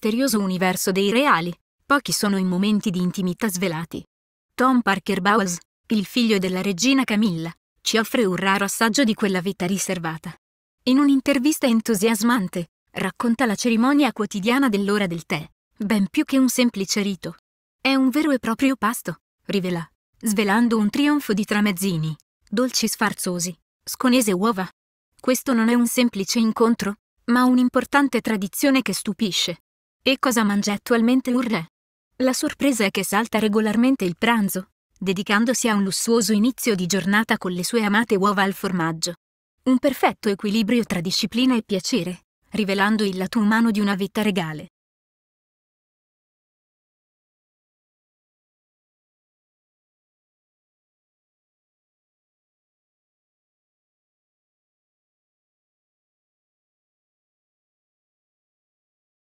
misterioso universo dei reali, pochi sono i momenti di intimità svelati. Tom Parker Bowles, il figlio della regina Camilla, ci offre un raro assaggio di quella vita riservata. In un'intervista entusiasmante, racconta la cerimonia quotidiana dell'ora del tè, ben più che un semplice rito. È un vero e proprio pasto, rivela, svelando un trionfo di tramezzini, dolci sfarzosi, sconese uova. Questo non è un semplice incontro, ma un'importante tradizione che stupisce, e cosa mangia attualmente un re? La sorpresa è che salta regolarmente il pranzo, dedicandosi a un lussuoso inizio di giornata con le sue amate uova al formaggio. Un perfetto equilibrio tra disciplina e piacere, rivelando il lato umano di una vita regale.